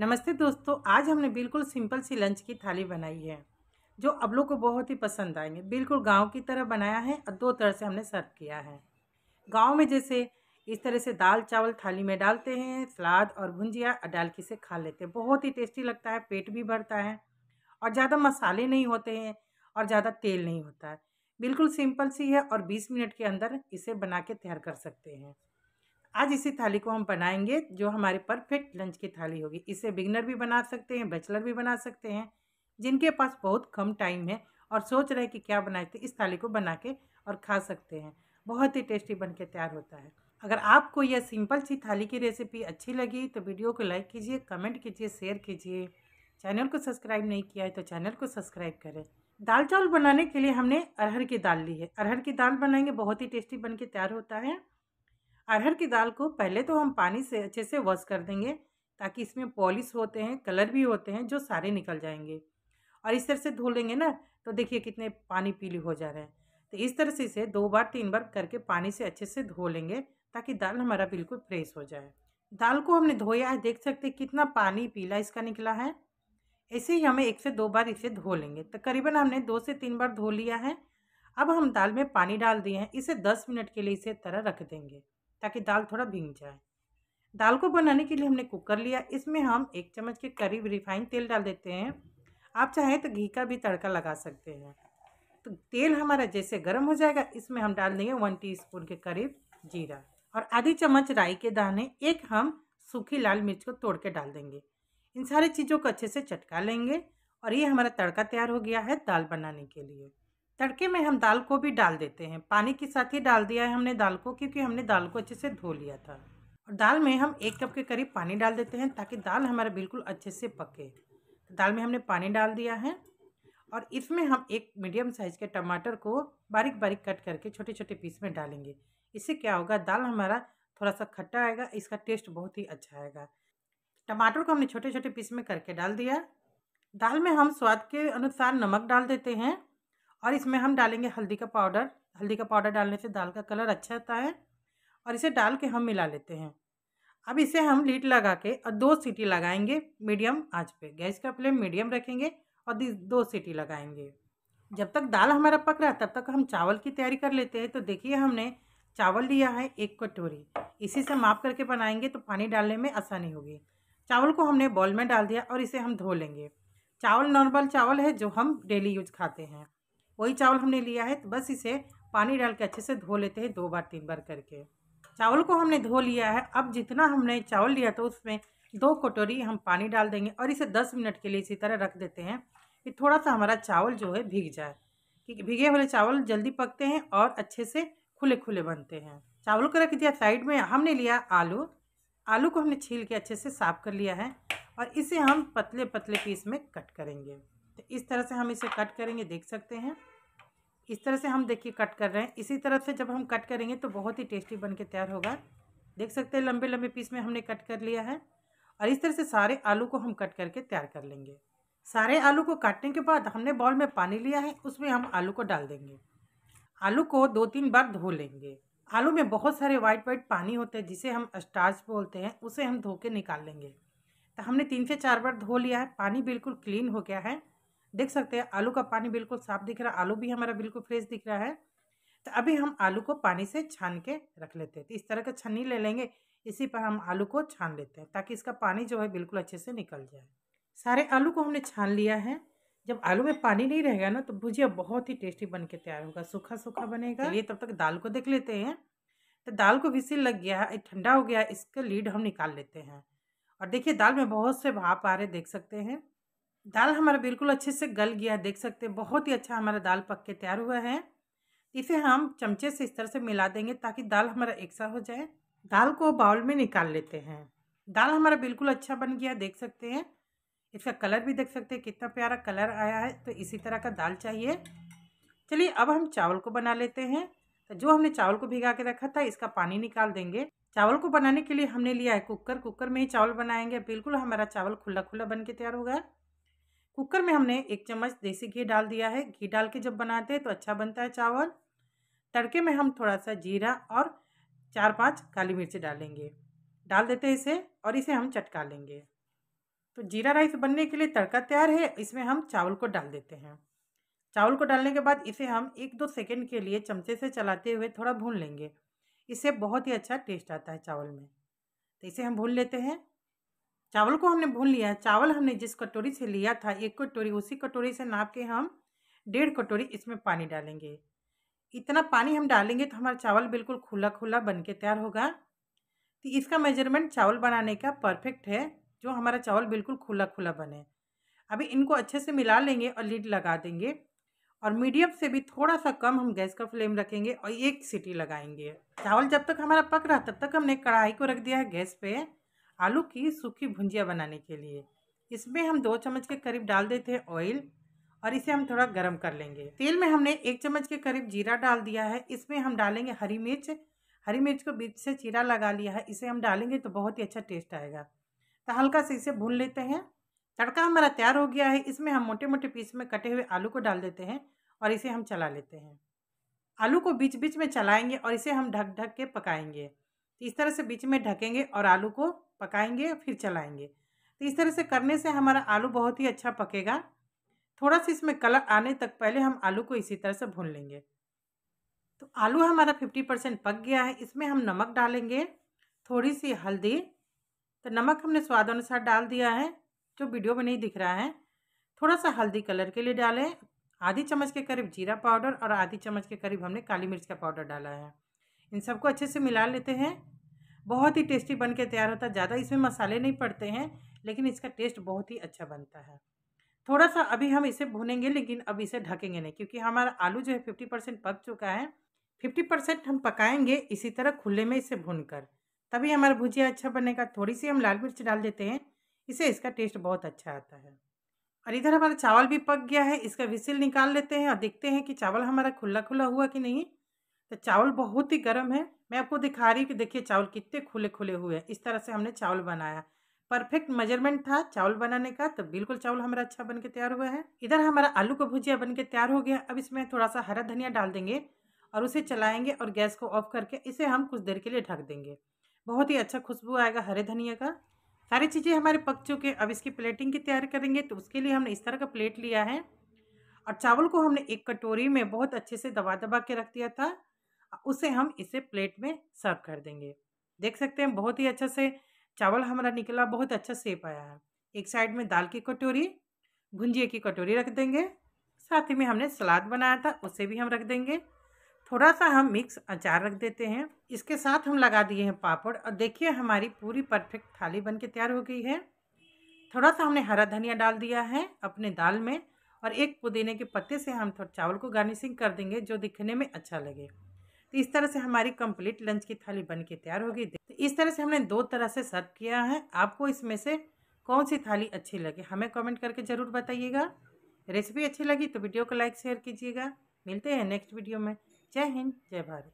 नमस्ते दोस्तों आज हमने बिल्कुल सिंपल सी लंच की थाली बनाई है जो अब लोग को बहुत ही पसंद आएंगे बिल्कुल गांव की तरह बनाया है और दो तरह से हमने सर्व किया है गांव में जैसे इस तरह से दाल चावल थाली में डालते हैं सलाद और भुंजिया और डाल के से खा लेते हैं बहुत ही टेस्टी लगता है पेट भी भरता है और ज़्यादा मसाले नहीं होते हैं और ज़्यादा तेल नहीं होता है बिल्कुल सिंपल सी है और बीस मिनट के अंदर इसे बना के तैयार कर सकते हैं आज इसी थाली को हम बनाएंगे जो हमारी परफेक्ट लंच की थाली होगी इसे बिगनर भी बना सकते हैं बैचलर भी बना सकते हैं जिनके पास बहुत कम टाइम है और सोच रहे हैं कि क्या बनाए तो इस थाली को बना के और खा सकते हैं बहुत ही टेस्टी बन के तैयार होता है अगर आपको यह सिंपल सी थाली की रेसिपी अच्छी लगी तो वीडियो को लाइक कीजिए कमेंट कीजिए शेयर कीजिए चैनल को सब्सक्राइब नहीं किया है तो चैनल को सब्सक्राइब करें दाल चावल बनाने के लिए हमने अरहर की दाल ली है अरहर की दाल बनाएंगे बहुत ही टेस्टी बन के तैयार होता है अरहर की दाल को पहले तो हम पानी से अच्छे से वॉश कर देंगे ताकि इसमें पॉलिश होते हैं कलर भी होते हैं जो सारे निकल जाएंगे और इस तरह से धो लेंगे ना तो देखिए कितने पानी पीले हो जा रहे हैं तो इस तरह से इसे दो बार तीन बार करके पानी से अच्छे से धो लेंगे ताकि दाल हमारा बिल्कुल फ्रेश हो जाए दाल को हमने धोया है देख सकते कितना पानी पीला इसका निकला है ऐसे ही हमें एक से दो बार इसे धो लेंगे तकरीबन करीबन हमने दो से तीन बार धो लिया है अब हम दाल में पानी डाल दिए हैं इसे दस मिनट के लिए इसे तरह रख देंगे ताकि दाल थोड़ा भींग जाए दाल को बनाने के लिए हमने कुकर लिया इसमें हम एक चम्मच के करीब रिफाइंड तेल डाल देते हैं आप चाहें तो घी का भी तड़का लगा सकते हैं तो तेल हमारा जैसे गर्म हो जाएगा इसमें हम डाल देंगे वन टी के करीब जीरा और आधी चम्मच राई के दाने एक हम सूखी लाल मिर्च को तोड़ के डाल देंगे इन सारी चीज़ों को अच्छे से चटका लेंगे और ये हमारा तड़का तैयार हो गया है दाल बनाने के लिए तड़के में हम दाल को भी डाल देते हैं पानी के साथ ही डाल दिया है हमने दाल को क्योंकि हमने दाल को अच्छे से धो लिया था और दाल में हम एक कप के करीब पानी डाल देते हैं ताकि दाल हमारा बिल्कुल अच्छे से पके दाल में हमने पानी डाल दिया है और इसमें हम एक मीडियम साइज़ के टमाटर को बारीक बारीक कट करके छोटे छोटे पीस में डालेंगे इससे क्या होगा दाल हमारा थोड़ा सा खट्टा आएगा इसका टेस्ट बहुत ही अच्छा आएगा टमाटर को हमने छोटे छोटे पीस में करके डाल दिया दाल में हम स्वाद के अनुसार नमक डाल देते हैं और इसमें हम डालेंगे हल्दी का पाउडर हल्दी का पाउडर डालने से दाल का कलर अच्छा आता है और इसे डाल के हम मिला लेते हैं अब इसे हम लीड लगा के और दो सीटी लगाएंगे मीडियम आँच पे गैस का फ्लेम मीडियम रखेंगे और दो सीटी लगाएंगे जब तक दाल हमारा पक रहा है तब तक हम चावल की तैयारी कर लेते हैं तो देखिए हमने चावल लिया है एक कटोरी इसी से माप करके बनाएंगे तो पानी डालने में आसानी होगी चावल को हमने बॉल में डाल दिया और इसे हम धो लेंगे चावल नॉर्मल चावल है जो हम डेली यूज खाते हैं वही चावल हमने लिया है तो बस इसे पानी डाल के अच्छे से धो लेते हैं दो बार तीन बार करके चावल को हमने धो लिया है अब जितना हमने चावल लिया था उसमें दो कटोरी हम पानी डाल देंगे और इसे दस मिनट के लिए इसी तरह रख देते हैं कि थोड़ा सा हमारा चावल जो है भीग जाए क्योंकि भीगे वाले चावल जल्दी पकते हैं और अच्छे से खुले खुले बनते हैं चावल को रख दिया साइड में हमने लिया आलू आलू को हमने छील के अच्छे से साफ़ कर लिया है और इसे हम पतले पतले पीस में कट करेंगे इस तरह से हम इसे कट करेंगे देख सकते हैं इस तरह से हम देखिए कट कर रहे हैं इसी तरह से जब हम कट करेंगे तो बहुत ही टेस्टी बन के तैयार होगा देख सकते हैं लंबे लंबे पीस में हमने कट कर लिया है और इस तरह से सारे आलू को हम कट करके तैयार कर लेंगे सारे आलू को काटने के बाद हमने बॉल में पानी लिया है उसमें हम आलू को डाल देंगे आलू को दो तीन बार धो लेंगे आलू में बहुत सारे वाइट वाइट पानी होते हैं जिसे हम स्टार्च बोलते हैं उसे हम धो के निकाल लेंगे तो हमने तीन से चार बार धो लिया है पानी बिल्कुल क्लीन हो गया है देख सकते हैं आलू का पानी बिल्कुल साफ दिख रहा है आलू भी हमारा बिल्कुल फ्रेश दिख रहा है तो अभी हम आलू को पानी से छान के रख लेते हैं तो इस तरह का छन्नी ले लेंगे इसी पर हम आलू को छान लेते हैं ताकि इसका पानी जो है बिल्कुल अच्छे से निकल जाए सारे आलू को हमने छान लिया है जब आलू में पानी नहीं रहेगा ना तो भुजिया बहुत ही टेस्टी बन के तैयार होगा सूखा सूखा बनेगा ये तब तक दाल को देख लेते हैं तो दाल को विसिल लग गया है ठंडा हो गया इसका लीड हम निकाल लेते हैं और देखिए दाल में बहुत से भाप आ रहे देख सकते हैं दाल हमारा बिल्कुल अच्छे से गल गया है देख सकते हैं बहुत ही अच्छा हमारा दाल पक के तैयार हुआ है इसे हम चमचे से इस तरह से मिला देंगे ताकि दाल हमारा एक सा हो जाए दाल को बाउल में निकाल लेते हैं दाल हमारा बिल्कुल अच्छा बन गया देख सकते हैं इसका कलर भी देख सकते हैं कितना प्यारा कलर आया है तो इसी तरह का दाल चाहिए चलिए अब हम चावल को बना लेते हैं तो जो हमने चावल को भिगा के रखा था इसका पानी निकाल देंगे चावल को बनाने के लिए हमने लिया है कुकर कुकर में ही चावल बनाएंगे बिल्कुल हमारा चावल खुला खुला बन के तैयार होगा कुकर में हमने एक चम्मच देसी घी डाल दिया है घी डाल के जब बनाते हैं तो अच्छा बनता है चावल तड़के में हम थोड़ा सा जीरा और चार पांच काली मिर्च डालेंगे डाल देते हैं इसे और इसे हम चटका लेंगे तो जीरा राइस बनने के लिए तड़का तैयार है इसमें हम चावल को डाल देते हैं चावल को डालने के बाद इसे हम एक दो सेकेंड के लिए चमचे से चलाते हुए थोड़ा भून लेंगे इससे बहुत ही अच्छा टेस्ट आता है चावल में तो इसे हम भून लेते हैं चावल को हमने भून लिया है चावल हमने जिस कटोरी से लिया था एक कटोरी उसी कटोरी से नाप के हम डेढ़ कटोरी इसमें पानी डालेंगे इतना पानी हम डालेंगे तो हमारा चावल बिल्कुल खुला खुला बन के तैयार होगा तो इसका मेजरमेंट चावल बनाने का परफेक्ट है जो हमारा चावल बिल्कुल खुला खुला बने अभी इनको अच्छे से मिला लेंगे और लीड लगा देंगे और मीडियम से भी थोड़ा सा कम हम गैस का फ्लेम रखेंगे और एक सीटी लगाएंगे चावल जब तक हमारा पक रहा तब तक हमने कढ़ाई को रख दिया है गैस पे आलू की सूखी भुंजिया बनाने के लिए इसमें हम दो चम्मच के करीब डाल देते हैं ऑयल और इसे हम थोड़ा गर्म कर लेंगे तेल में हमने एक चम्मच के करीब जीरा डाल दिया है इसमें हम डालेंगे हरी मिर्च हरी मिर्च को बीच से चीरा लगा लिया है इसे हम डालेंगे तो बहुत ही अच्छा टेस्ट आएगा तो हल्का से इसे भून लेते हैं तड़का हमारा तैयार हो गया है इसमें हम मोटे मोटे पीस में कटे हुए आलू को डाल देते हैं और इसे हम चला लेते हैं आलू को बीच बीच में चलाएंगे और इसे हम ढक ढक के पकाएंगे इस तरह से बीच में ढकेंगे और आलू को पकाएंगे फिर चलाएंगे तो इस तरह से करने से हमारा आलू बहुत ही अच्छा पकेगा थोड़ा सा इसमें कलर आने तक पहले हम आलू को इसी तरह से भून लेंगे तो आलू हमारा फिफ्टी परसेंट पक गया है इसमें हम नमक डालेंगे थोड़ी सी हल्दी तो नमक हमने स्वाद अनुसार डाल दिया है जो वीडियो में नहीं दिख रहा है थोड़ा सा हल्दी कलर के लिए डालें आधी चम्मच के करीब जीरा पाउडर और आधी चम्मच के करीब हमने काली मिर्च का पाउडर डाला है इन सबको अच्छे से मिला लेते हैं बहुत ही टेस्टी बन के तैयार होता है ज़्यादा इसमें मसाले नहीं पड़ते हैं लेकिन इसका टेस्ट बहुत ही अच्छा बनता है थोड़ा सा अभी हम इसे भुनेंगे लेकिन अब इसे ढकेंगे नहीं क्योंकि हमारा आलू जो है फिफ्टी परसेंट पक चुका है फिफ्टी परसेंट हम पकाएंगे इसी तरह खुले में इसे भून कर तभी हमारा भुजिया अच्छा बनेगा थोड़ी सी हम लाल मिर्च डाल देते हैं इसे इसका टेस्ट बहुत अच्छा आता है और इधर हमारा चावल भी पक गया है इसका विसिल निकाल लेते हैं और देखते हैं कि चावल हमारा खुला खुला हुआ कि नहीं तो चावल बहुत ही गर्म है मैं आपको दिखा रही हूँ कि देखिए चावल कितने खुले खुले हुए हैं इस तरह से हमने चावल बनाया परफेक्ट मेजरमेंट था चावल बनाने का तो बिल्कुल चावल हमारा अच्छा बन के तैयार हुआ है इधर हमारा आलू का भुजिया बन के तैयार हो गया अब इसमें थोड़ा सा हरा धनिया डाल देंगे और उसे चलाएंगे और गैस को ऑफ करके इसे हम कुछ देर के लिए ढक देंगे बहुत ही अच्छा खुशबू आएगा हरे धनिया का सारी चीज़ें हमारे पक चुके अब इसकी प्लेटिंग की तैयारी करेंगे तो उसके लिए हमने इस तरह का प्लेट लिया है और चावल को हमने एक कटोरी में बहुत अच्छे से दबा दबा के रख दिया था उसे हम इसे प्लेट में सर्व कर देंगे देख सकते हैं बहुत ही अच्छा से चावल हमारा निकला बहुत अच्छा सेप आया है एक साइड में दाल की कटोरी भुंजिए की कटोरी रख देंगे साथ ही में हमने सलाद बनाया था उसे भी हम रख देंगे थोड़ा सा हम मिक्स अचार रख देते हैं इसके साथ हम लगा दिए हैं पापड़ और देखिए हमारी पूरी परफेक्ट थाली बन के तैयार हो गई है थोड़ा सा हमने हरा धनिया डाल दिया है अपने दाल में और एक पुदीने के पत्ते से हम थोड़ा चावल को गार्निशिंग कर देंगे जो दिखने में अच्छा लगे तो इस तरह से हमारी कंप्लीट लंच की थाली बन के तैयार होगी तो इस तरह से हमने दो तरह से सर्व किया है आपको इसमें से कौन सी थाली अच्छी लगी हमें कमेंट करके ज़रूर बताइएगा रेसिपी अच्छी लगी तो वीडियो को लाइक शेयर कीजिएगा मिलते हैं नेक्स्ट वीडियो में जय हिंद जय भारत